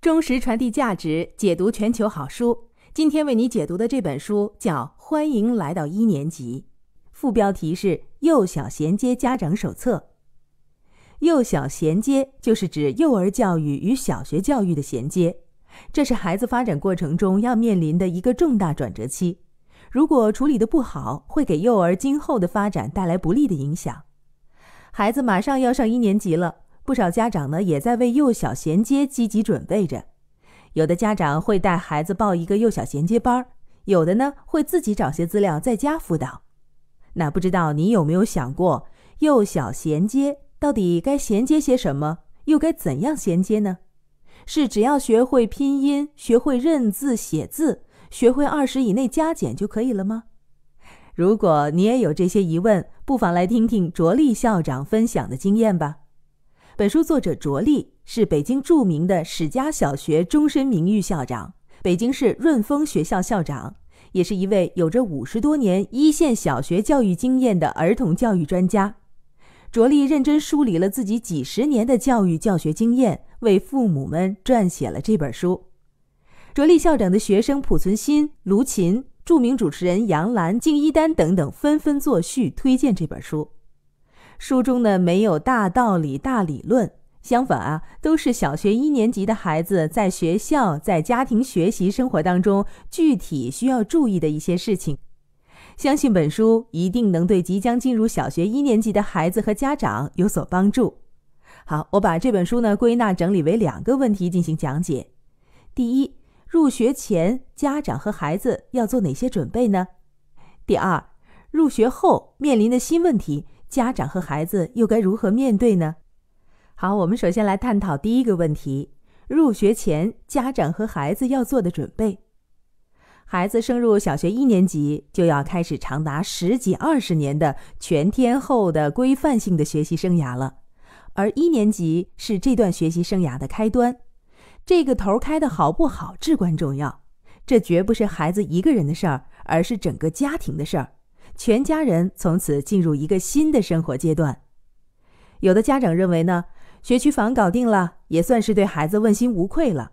忠实传递价值，解读全球好书。今天为你解读的这本书叫《欢迎来到一年级》，副标题是《幼小衔接家长手册》。幼小衔接就是指幼儿教育与小学教育的衔接，这是孩子发展过程中要面临的一个重大转折期。如果处理的不好，会给幼儿今后的发展带来不利的影响。孩子马上要上一年级了。不少家长呢，也在为幼小衔接积极准备着。有的家长会带孩子报一个幼小衔接班儿，有的呢会自己找些资料在家辅导。那不知道你有没有想过，幼小衔接到底该衔接些什么，又该怎样衔接呢？是只要学会拼音、学会认字写字、学会二十以内加减就可以了吗？如果你也有这些疑问，不妨来听听卓力校长分享的经验吧。本书作者卓力是北京著名的史家小学终身名誉校长，北京市润丰学校校长，也是一位有着五十多年一线小学教育经验的儿童教育专家。卓力认真梳理了自己几十年的教育教学经验，为父母们撰写了这本书。卓力校长的学生濮存昕、卢琴、著名主持人杨澜、敬一丹等等纷纷作序推荐这本书。书中呢没有大道理、大理论，相反啊，都是小学一年级的孩子在学校、在家庭学习生活当中具体需要注意的一些事情。相信本书一定能对即将进入小学一年级的孩子和家长有所帮助。好，我把这本书呢归纳整理为两个问题进行讲解：第一，入学前家长和孩子要做哪些准备呢？第二，入学后面临的新问题。家长和孩子又该如何面对呢？好，我们首先来探讨第一个问题：入学前家长和孩子要做的准备。孩子升入小学一年级，就要开始长达十几二十年的全天候的规范性的学习生涯了，而一年级是这段学习生涯的开端，这个头开的好不好至关重要。这绝不是孩子一个人的事儿，而是整个家庭的事儿。全家人从此进入一个新的生活阶段。有的家长认为呢，学区房搞定了，也算是对孩子问心无愧了。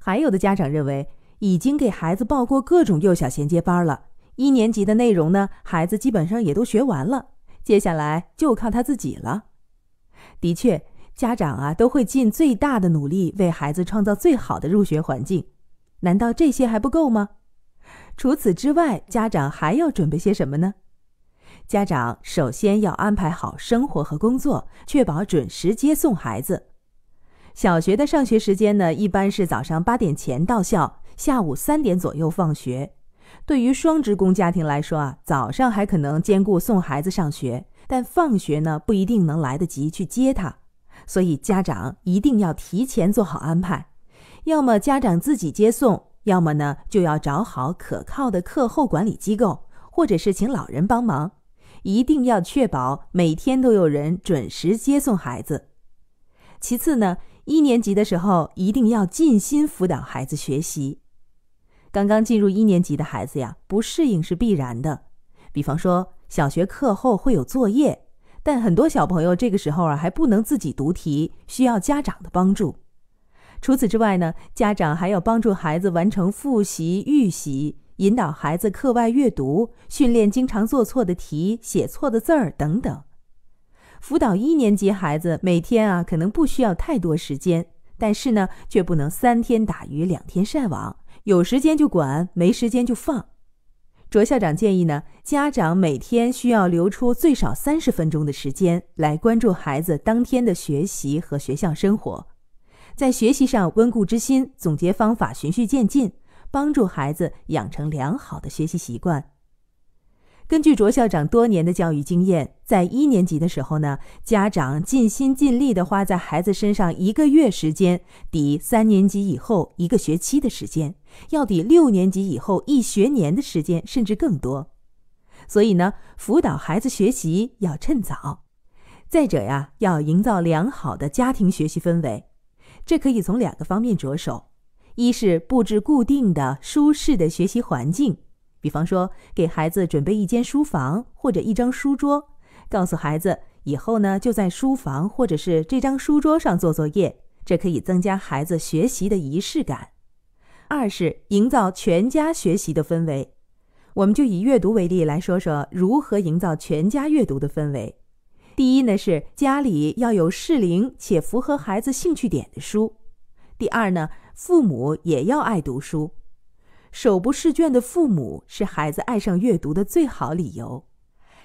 还有的家长认为，已经给孩子报过各种幼小衔接班了，一年级的内容呢，孩子基本上也都学完了，接下来就靠他自己了。的确，家长啊，都会尽最大的努力为孩子创造最好的入学环境。难道这些还不够吗？除此之外，家长还要准备些什么呢？家长首先要安排好生活和工作，确保准时接送孩子。小学的上学时间呢，一般是早上八点前到校，下午三点左右放学。对于双职工家庭来说啊，早上还可能兼顾送孩子上学，但放学呢不一定能来得及去接他，所以家长一定要提前做好安排，要么家长自己接送。要么呢，就要找好可靠的课后管理机构，或者是请老人帮忙，一定要确保每天都有人准时接送孩子。其次呢，一年级的时候一定要尽心辅导孩子学习。刚刚进入一年级的孩子呀，不适应是必然的。比方说，小学课后会有作业，但很多小朋友这个时候啊还不能自己读题，需要家长的帮助。除此之外呢，家长还要帮助孩子完成复习、预习，引导孩子课外阅读，训练经常做错的题、写错的字儿等等。辅导一年级孩子每天啊，可能不需要太多时间，但是呢，却不能三天打鱼两天晒网，有时间就管，没时间就放。卓校长建议呢，家长每天需要留出最少三十分钟的时间，来关注孩子当天的学习和学校生活。在学习上，温故知新，总结方法，循序渐进，帮助孩子养成良好的学习习惯。根据卓校长多年的教育经验，在一年级的时候呢，家长尽心尽力地花在孩子身上一个月时间，抵三年级以后一个学期的时间，要抵六年级以后一学年的时间，甚至更多。所以呢，辅导孩子学习要趁早。再者呀，要营造良好的家庭学习氛围。这可以从两个方面着手，一是布置固定的、舒适的学习环境，比方说给孩子准备一间书房或者一张书桌，告诉孩子以后呢就在书房或者是这张书桌上做作业，这可以增加孩子学习的仪式感；二是营造全家学习的氛围。我们就以阅读为例来说说如何营造全家阅读的氛围。第一呢是家里要有适龄且符合孩子兴趣点的书，第二呢父母也要爱读书，手不释卷的父母是孩子爱上阅读的最好理由。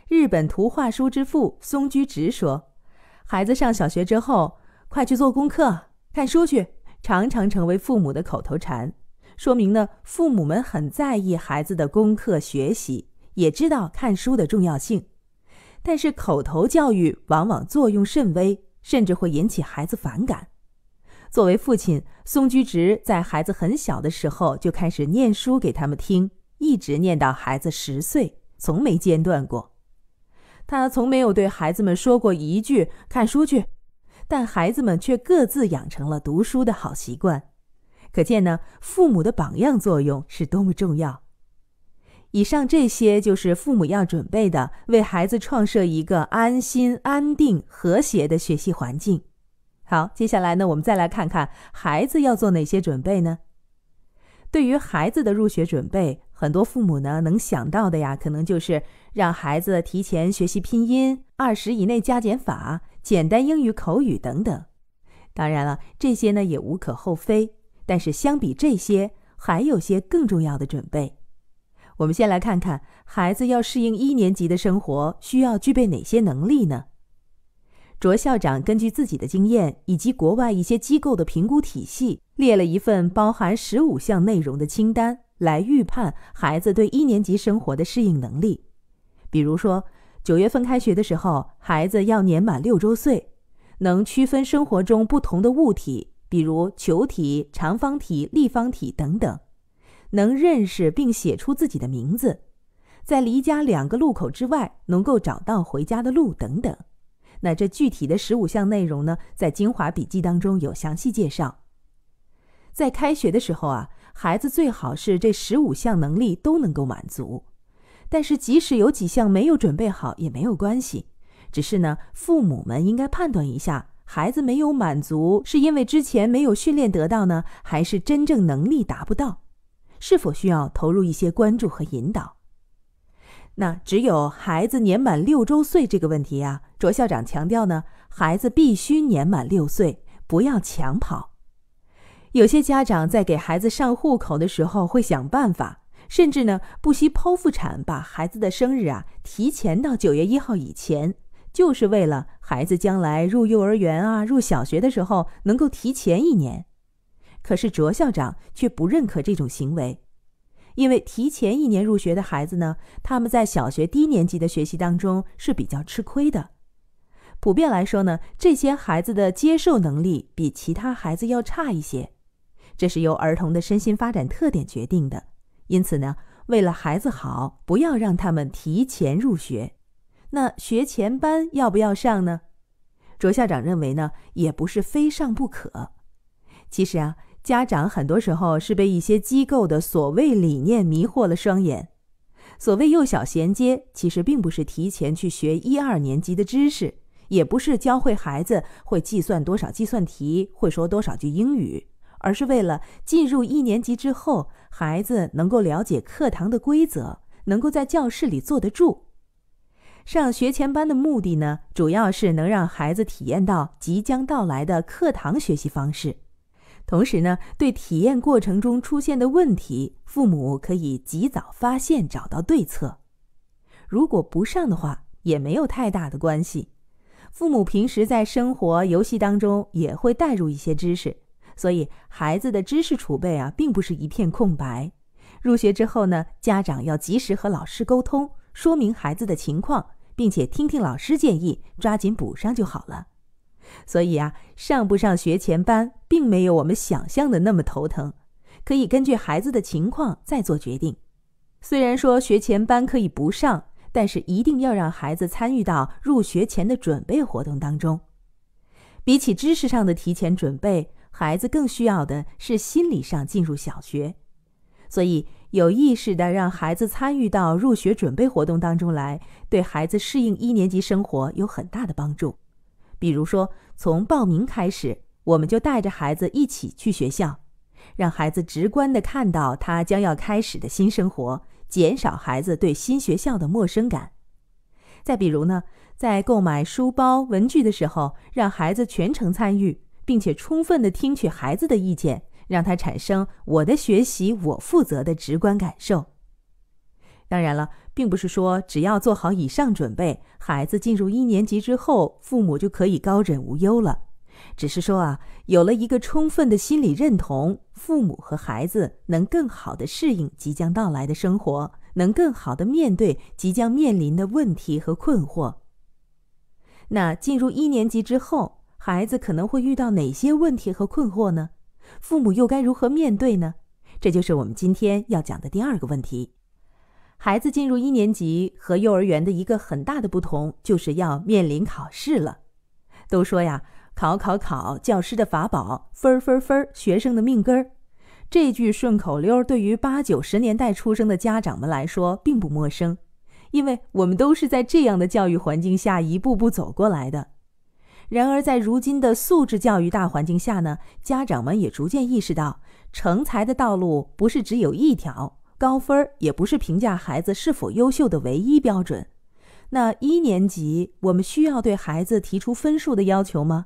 日本图画书之父松居直说：“孩子上小学之后，快去做功课，看书去。”常常成为父母的口头禅，说明呢父母们很在意孩子的功课学习，也知道看书的重要性。但是口头教育往往作用甚微，甚至会引起孩子反感。作为父亲，松居直在孩子很小的时候就开始念书给他们听，一直念到孩子十岁，从没间断过。他从没有对孩子们说过一句“看书去”，但孩子们却各自养成了读书的好习惯。可见呢，父母的榜样作用是多么重要。以上这些就是父母要准备的，为孩子创设一个安心、安定、和谐的学习环境。好，接下来呢，我们再来看看孩子要做哪些准备呢？对于孩子的入学准备，很多父母呢能想到的呀，可能就是让孩子提前学习拼音、二十以内加减法、简单英语口语等等。当然了，这些呢也无可厚非，但是相比这些，还有些更重要的准备。我们先来看看孩子要适应一年级的生活需要具备哪些能力呢？卓校长根据自己的经验以及国外一些机构的评估体系，列了一份包含十五项内容的清单，来预判孩子对一年级生活的适应能力。比如说，九月份开学的时候，孩子要年满六周岁，能区分生活中不同的物体，比如球体、长方体、立方体等等。能认识并写出自己的名字，在离家两个路口之外能够找到回家的路等等。那这具体的十五项内容呢，在精华笔记当中有详细介绍。在开学的时候啊，孩子最好是这十五项能力都能够满足。但是即使有几项没有准备好也没有关系，只是呢，父母们应该判断一下，孩子没有满足是因为之前没有训练得到呢，还是真正能力达不到。是否需要投入一些关注和引导？那只有孩子年满六周岁这个问题呀。卓校长强调呢，孩子必须年满六岁，不要抢跑。有些家长在给孩子上户口的时候会想办法，甚至呢不惜剖腹产，把孩子的生日啊提前到九月一号以前，就是为了孩子将来入幼儿园啊、入小学的时候能够提前一年。可是卓校长却不认可这种行为，因为提前一年入学的孩子呢，他们在小学低年级的学习当中是比较吃亏的。普遍来说呢，这些孩子的接受能力比其他孩子要差一些，这是由儿童的身心发展特点决定的。因此呢，为了孩子好，不要让他们提前入学。那学前班要不要上呢？卓校长认为呢，也不是非上不可。其实啊。家长很多时候是被一些机构的所谓理念迷惑了双眼。所谓幼小衔接，其实并不是提前去学一二年级的知识，也不是教会孩子会计算多少计算题，会说多少句英语，而是为了进入一年级之后，孩子能够了解课堂的规则，能够在教室里坐得住。上学前班的目的呢，主要是能让孩子体验到即将到来的课堂学习方式。同时呢，对体验过程中出现的问题，父母可以及早发现，找到对策。如果不上的话，也没有太大的关系。父母平时在生活、游戏当中也会带入一些知识，所以孩子的知识储备啊，并不是一片空白。入学之后呢，家长要及时和老师沟通，说明孩子的情况，并且听听老师建议，抓紧补上就好了。所以啊，上不上学前班，并没有我们想象的那么头疼，可以根据孩子的情况再做决定。虽然说学前班可以不上，但是一定要让孩子参与到入学前的准备活动当中。比起知识上的提前准备，孩子更需要的是心理上进入小学。所以，有意识的让孩子参与到入学准备活动当中来，对孩子适应一年级生活有很大的帮助。比如说，从报名开始，我们就带着孩子一起去学校，让孩子直观地看到他将要开始的新生活，减少孩子对新学校的陌生感。再比如呢，在购买书包、文具的时候，让孩子全程参与，并且充分地听取孩子的意见，让他产生“我的学习我负责”的直观感受。当然了，并不是说只要做好以上准备，孩子进入一年级之后，父母就可以高枕无忧了。只是说啊，有了一个充分的心理认同，父母和孩子能更好的适应即将到来的生活，能更好的面对即将面临的问题和困惑。那进入一年级之后，孩子可能会遇到哪些问题和困惑呢？父母又该如何面对呢？这就是我们今天要讲的第二个问题。孩子进入一年级和幼儿园的一个很大的不同，就是要面临考试了。都说呀，考考考，教师的法宝；分分分，学生的命根儿。这句顺口溜对于八九十年代出生的家长们来说并不陌生，因为我们都是在这样的教育环境下一步步走过来的。然而，在如今的素质教育大环境下呢，家长们也逐渐意识到，成才的道路不是只有一条。高分儿也不是评价孩子是否优秀的唯一标准。那一年级我们需要对孩子提出分数的要求吗？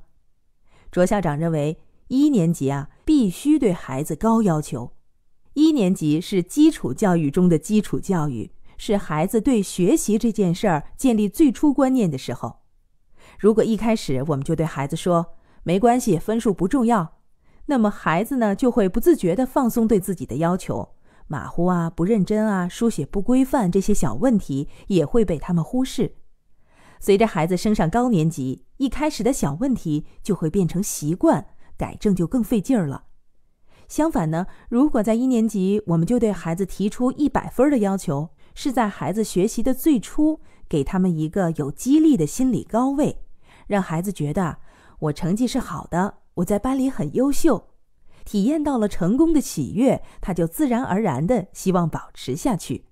卓校长认为，一年级啊必须对孩子高要求。一年级是基础教育中的基础教育，是孩子对学习这件事儿建立最初观念的时候。如果一开始我们就对孩子说没关系，分数不重要，那么孩子呢就会不自觉地放松对自己的要求。马虎啊，不认真啊，书写不规范这些小问题也会被他们忽视。随着孩子升上高年级，一开始的小问题就会变成习惯，改正就更费劲儿了。相反呢，如果在一年级我们就对孩子提出一百分的要求，是在孩子学习的最初给他们一个有激励的心理高位，让孩子觉得我成绩是好的，我在班里很优秀。体验到了成功的喜悦，他就自然而然的希望保持下去。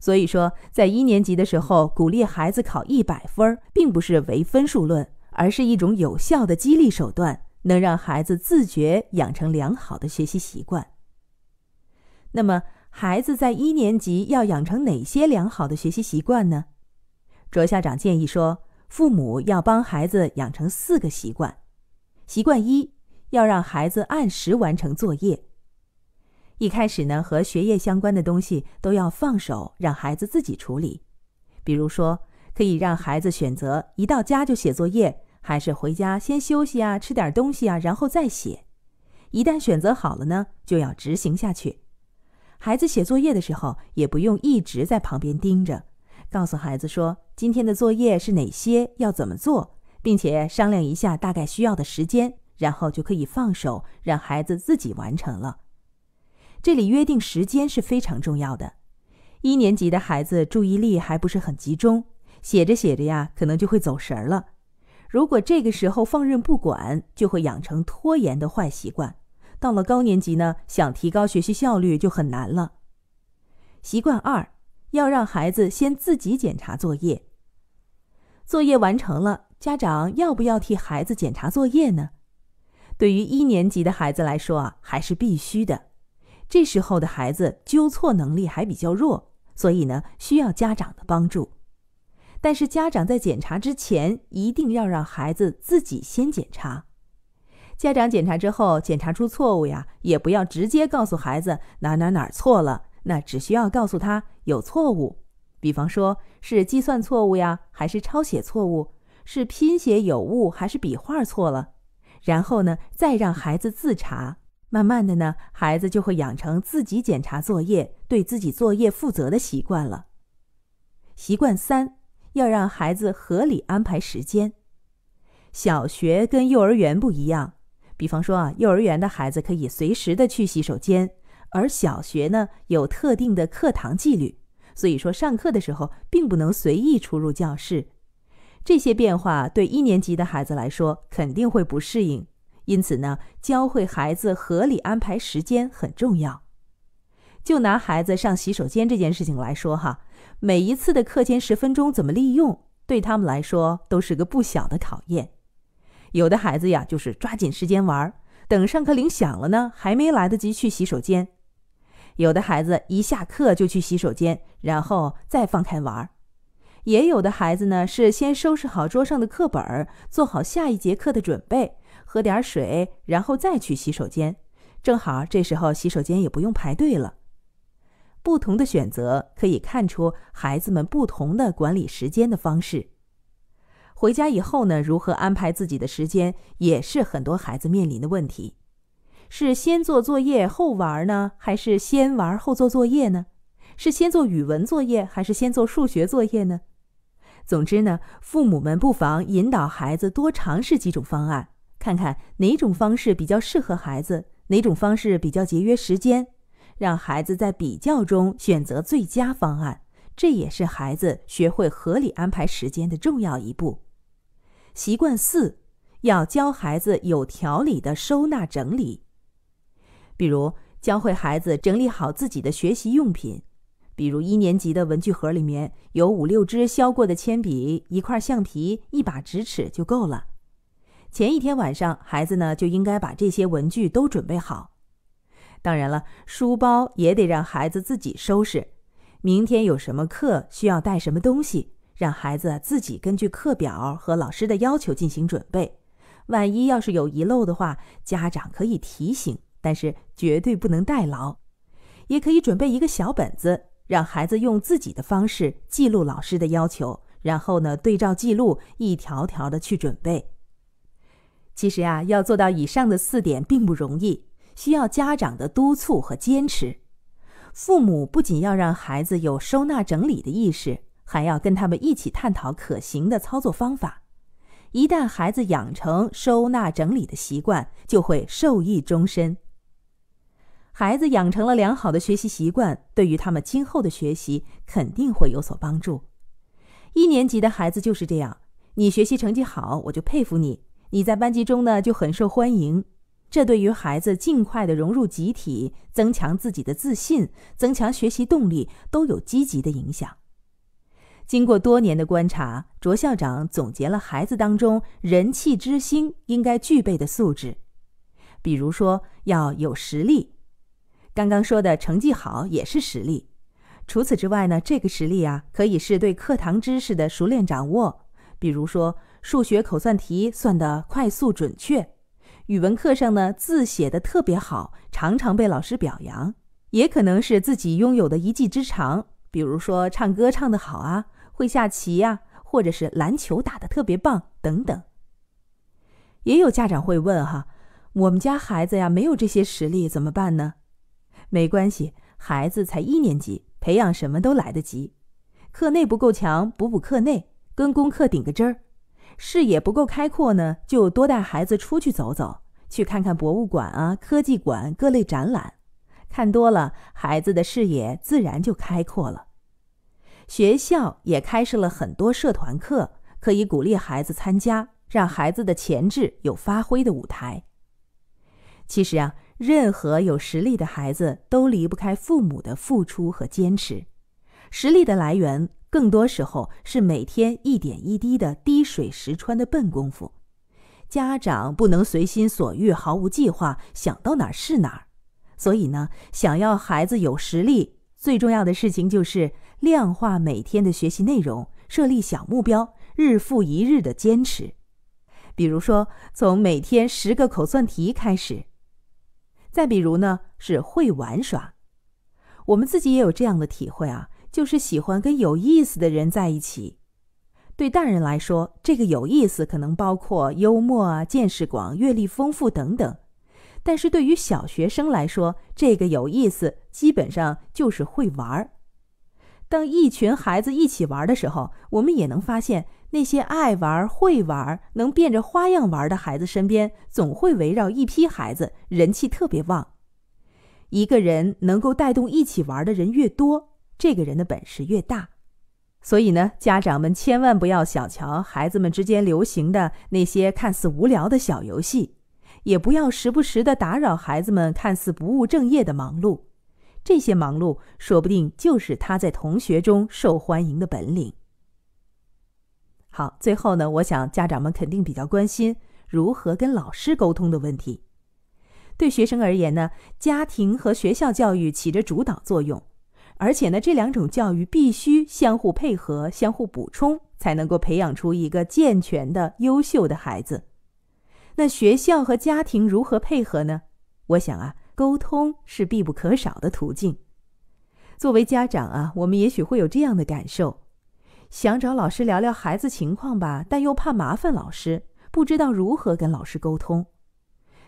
所以说，在一年级的时候，鼓励孩子考一百分，并不是唯分数论，而是一种有效的激励手段，能让孩子自觉养成良好的学习习惯。那么，孩子在一年级要养成哪些良好的学习习惯呢？卓校长建议说，父母要帮孩子养成四个习惯。习惯一。要让孩子按时完成作业。一开始呢，和学业相关的东西都要放手，让孩子自己处理。比如说，可以让孩子选择一到家就写作业，还是回家先休息啊，吃点东西啊，然后再写。一旦选择好了呢，就要执行下去。孩子写作业的时候，也不用一直在旁边盯着，告诉孩子说今天的作业是哪些，要怎么做，并且商量一下大概需要的时间。然后就可以放手让孩子自己完成了。这里约定时间是非常重要的。一年级的孩子注意力还不是很集中，写着写着呀，可能就会走神儿了。如果这个时候放任不管，就会养成拖延的坏习惯。到了高年级呢，想提高学习效率就很难了。习惯二，要让孩子先自己检查作业。作业完成了，家长要不要替孩子检查作业呢？对于一年级的孩子来说啊，还是必须的。这时候的孩子纠错能力还比较弱，所以呢，需要家长的帮助。但是家长在检查之前，一定要让孩子自己先检查。家长检查之后，检查出错误呀，也不要直接告诉孩子哪哪哪错了，那只需要告诉他有错误。比方说是计算错误呀，还是抄写错误，是拼写有误，还是笔画错了？然后呢，再让孩子自查。慢慢的呢，孩子就会养成自己检查作业、对自己作业负责的习惯了。习惯三，要让孩子合理安排时间。小学跟幼儿园不一样，比方说啊，幼儿园的孩子可以随时的去洗手间，而小学呢，有特定的课堂纪律，所以说上课的时候并不能随意出入教室。这些变化对一年级的孩子来说肯定会不适应，因此呢，教会孩子合理安排时间很重要。就拿孩子上洗手间这件事情来说，哈，每一次的课间十分钟怎么利用，对他们来说都是个不小的考验。有的孩子呀，就是抓紧时间玩，等上课铃响了呢，还没来得及去洗手间；有的孩子一下课就去洗手间，然后再放开玩。也有的孩子呢，是先收拾好桌上的课本，做好下一节课的准备，喝点水，然后再去洗手间。正好这时候洗手间也不用排队了。不同的选择可以看出孩子们不同的管理时间的方式。回家以后呢，如何安排自己的时间也是很多孩子面临的问题：是先做作业后玩呢，还是先玩后做作业呢？是先做语文作业还是先做数学作业呢？总之呢，父母们不妨引导孩子多尝试几种方案，看看哪种方式比较适合孩子，哪种方式比较节约时间，让孩子在比较中选择最佳方案。这也是孩子学会合理安排时间的重要一步。习惯四，要教孩子有条理的收纳整理，比如教会孩子整理好自己的学习用品。比如一年级的文具盒里面有五六支削过的铅笔、一块橡皮、一把直尺就够了。前一天晚上，孩子呢就应该把这些文具都准备好。当然了，书包也得让孩子自己收拾。明天有什么课需要带什么东西，让孩子自己根据课表和老师的要求进行准备。万一要是有遗漏的话，家长可以提醒，但是绝对不能代劳。也可以准备一个小本子。让孩子用自己的方式记录老师的要求，然后呢对照记录一条条的去准备。其实呀，要做到以上的四点并不容易，需要家长的督促和坚持。父母不仅要让孩子有收纳整理的意识，还要跟他们一起探讨可行的操作方法。一旦孩子养成收纳整理的习惯，就会受益终身。孩子养成了良好的学习习惯，对于他们今后的学习肯定会有所帮助。一年级的孩子就是这样，你学习成绩好，我就佩服你；你在班级中呢就很受欢迎。这对于孩子尽快的融入集体、增强自己的自信、增强学习动力都有积极的影响。经过多年的观察，卓校长总结了孩子当中人气之星应该具备的素质，比如说要有实力。刚刚说的成绩好也是实力，除此之外呢，这个实力啊，可以是对课堂知识的熟练掌握，比如说数学口算题算得快速准确，语文课上呢字写得特别好，常常被老师表扬，也可能是自己拥有的一技之长，比如说唱歌唱得好啊，会下棋呀，或者是篮球打得特别棒等等。也有家长会问哈，我们家孩子呀没有这些实力怎么办呢？没关系，孩子才一年级，培养什么都来得及。课内不够强，补补课内，跟功课顶个针儿。视野不够开阔呢，就多带孩子出去走走，去看看博物馆啊、科技馆各类展览，看多了，孩子的视野自然就开阔了。学校也开设了很多社团课，可以鼓励孩子参加，让孩子的潜质有发挥的舞台。其实啊。任何有实力的孩子都离不开父母的付出和坚持，实力的来源更多时候是每天一点一滴的滴水石穿的笨功夫。家长不能随心所欲、毫无计划，想到哪儿是哪儿。所以呢，想要孩子有实力，最重要的事情就是量化每天的学习内容，设立小目标，日复一日的坚持。比如说，从每天十个口算题开始。再比如呢，是会玩耍。我们自己也有这样的体会啊，就是喜欢跟有意思的人在一起。对大人来说，这个有意思可能包括幽默啊、见识广、阅历丰富等等；，但是对于小学生来说，这个有意思基本上就是会玩儿。当一群孩子一起玩的时候，我们也能发现。那些爱玩、会玩、能变着花样玩的孩子身边，总会围绕一批孩子，人气特别旺。一个人能够带动一起玩的人越多，这个人的本事越大。所以呢，家长们千万不要小瞧孩子们之间流行的那些看似无聊的小游戏，也不要时不时的打扰孩子们看似不务正业的忙碌。这些忙碌说不定就是他在同学中受欢迎的本领。好，最后呢，我想家长们肯定比较关心如何跟老师沟通的问题。对学生而言呢，家庭和学校教育起着主导作用，而且呢，这两种教育必须相互配合、相互补充，才能够培养出一个健全的、优秀的孩子。那学校和家庭如何配合呢？我想啊，沟通是必不可少的途径。作为家长啊，我们也许会有这样的感受。想找老师聊聊孩子情况吧，但又怕麻烦老师，不知道如何跟老师沟通。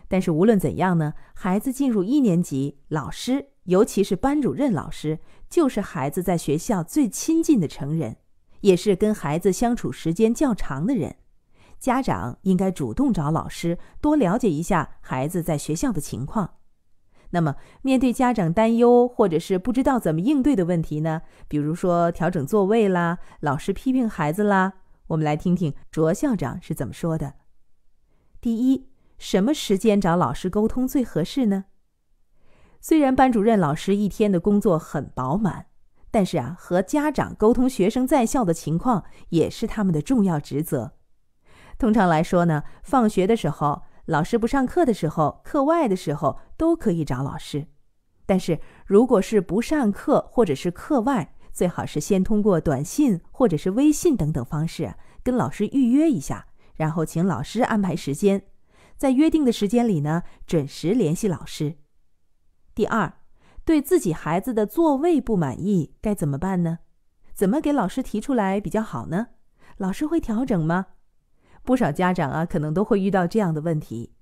但是无论怎样呢，孩子进入一年级，老师，尤其是班主任老师，就是孩子在学校最亲近的成人，也是跟孩子相处时间较长的人。家长应该主动找老师，多了解一下孩子在学校的情况。那么，面对家长担忧或者是不知道怎么应对的问题呢？比如说调整座位啦，老师批评孩子啦，我们来听听卓校长是怎么说的。第一，什么时间找老师沟通最合适呢？虽然班主任老师一天的工作很饱满，但是啊，和家长沟通学生在校的情况也是他们的重要职责。通常来说呢，放学的时候。老师不上课的时候，课外的时候都可以找老师。但是如果是不上课或者是课外，最好是先通过短信或者是微信等等方式跟老师预约一下，然后请老师安排时间。在约定的时间里呢，准时联系老师。第二，对自己孩子的座位不满意该怎么办呢？怎么给老师提出来比较好呢？老师会调整吗？不少家长啊，可能都会遇到这样的问题：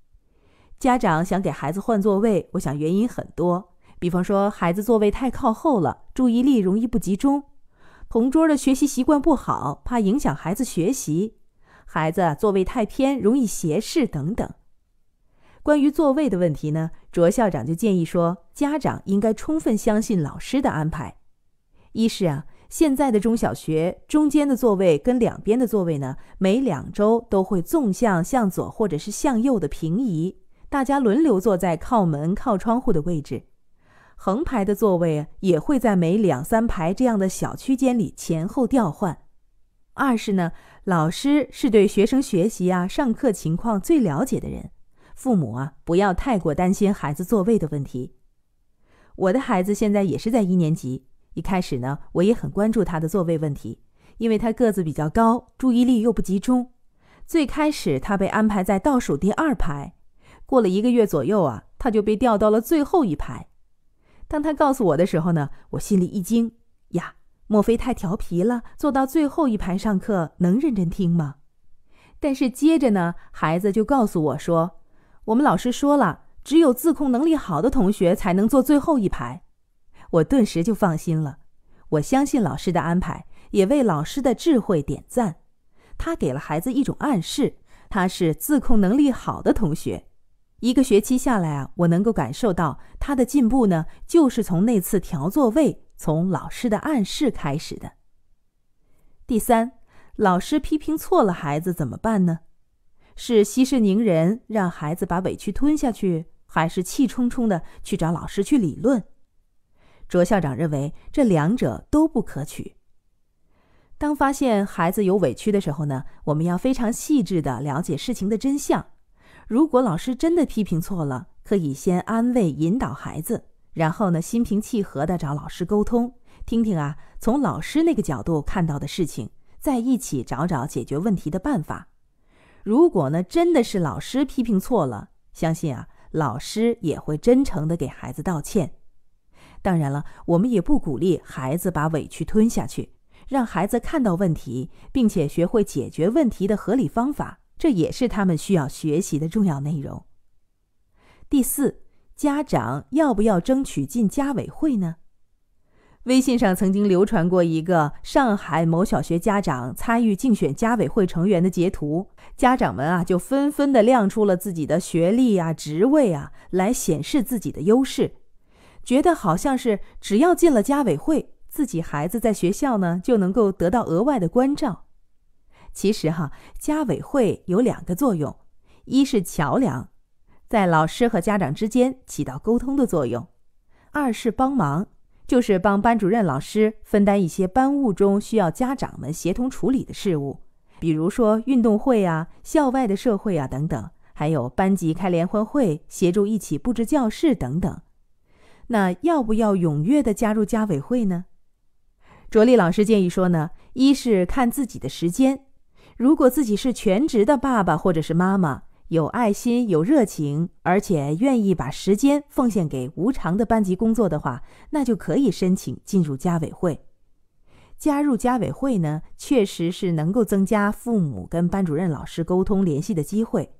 家长想给孩子换座位。我想原因很多，比方说孩子座位太靠后了，注意力容易不集中；同桌的学习习惯不好，怕影响孩子学习；孩子座位太偏，容易斜视等等。关于座位的问题呢，卓校长就建议说，家长应该充分相信老师的安排。一是啊。现在的中小学中间的座位跟两边的座位呢，每两周都会纵向向左或者是向右的平移，大家轮流坐在靠门靠窗户的位置。横排的座位也会在每两三排这样的小区间里前后调换。二是呢，老师是对学生学习啊、上课情况最了解的人，父母啊不要太过担心孩子座位的问题。我的孩子现在也是在一年级。一开始呢，我也很关注他的座位问题，因为他个子比较高，注意力又不集中。最开始他被安排在倒数第二排，过了一个月左右啊，他就被调到了最后一排。当他告诉我的时候呢，我心里一惊：呀，莫非太调皮了？坐到最后一排上课能认真听吗？但是接着呢，孩子就告诉我说，我们老师说了，只有自控能力好的同学才能坐最后一排。我顿时就放心了，我相信老师的安排，也为老师的智慧点赞。他给了孩子一种暗示，他是自控能力好的同学。一个学期下来啊，我能够感受到他的进步呢，就是从那次调座位、从老师的暗示开始的。第三，老师批评错了孩子怎么办呢？是息事宁人，让孩子把委屈吞下去，还是气冲冲的去找老师去理论？卓校长认为，这两者都不可取。当发现孩子有委屈的时候呢，我们要非常细致的了解事情的真相。如果老师真的批评错了，可以先安慰、引导孩子，然后呢，心平气和的找老师沟通，听听啊，从老师那个角度看到的事情，再一起找找解决问题的办法。如果呢，真的是老师批评错了，相信啊，老师也会真诚的给孩子道歉。当然了，我们也不鼓励孩子把委屈吞下去，让孩子看到问题，并且学会解决问题的合理方法，这也是他们需要学习的重要内容。第四，家长要不要争取进家委会呢？微信上曾经流传过一个上海某小学家长参与竞选家委会成员的截图，家长们啊，就纷纷的亮出了自己的学历啊、职位啊，来显示自己的优势。觉得好像是只要进了家委会，自己孩子在学校呢就能够得到额外的关照。其实哈，家委会有两个作用：一是桥梁，在老师和家长之间起到沟通的作用；二是帮忙，就是帮班主任老师分担一些班务中需要家长们协同处理的事务，比如说运动会啊、校外的社会啊等等，还有班级开联欢会，协助一起布置教室等等。那要不要踊跃地加入家委会呢？卓丽老师建议说呢，一是看自己的时间，如果自己是全职的爸爸或者是妈妈，有爱心、有热情，而且愿意把时间奉献给无偿的班级工作的话，那就可以申请进入家委会。加入家委会呢，确实是能够增加父母跟班主任老师沟通联系的机会。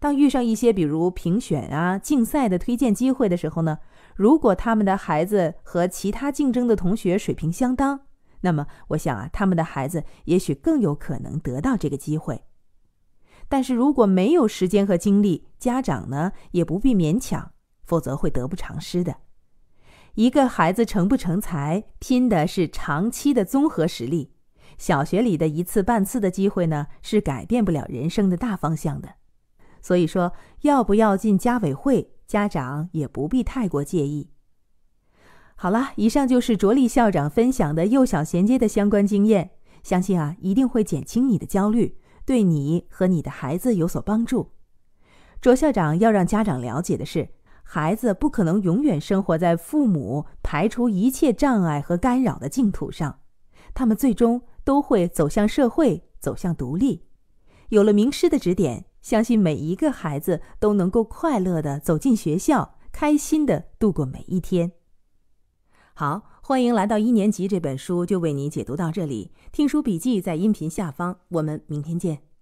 当遇上一些比如评选啊、竞赛的推荐机会的时候呢，如果他们的孩子和其他竞争的同学水平相当，那么我想啊，他们的孩子也许更有可能得到这个机会。但是如果没有时间和精力，家长呢也不必勉强，否则会得不偿失的。一个孩子成不成才，拼的是长期的综合实力。小学里的一次半次的机会呢，是改变不了人生的大方向的。所以说，要不要进家委会？家长也不必太过介意。好了，以上就是卓立校长分享的幼小衔接的相关经验，相信啊一定会减轻你的焦虑，对你和你的孩子有所帮助。卓校长要让家长了解的是，孩子不可能永远生活在父母排除一切障碍和干扰的净土上，他们最终都会走向社会，走向独立。有了名师的指点。相信每一个孩子都能够快乐的走进学校，开心的度过每一天。好，欢迎来到一年级，这本书就为你解读到这里。听书笔记在音频下方，我们明天见。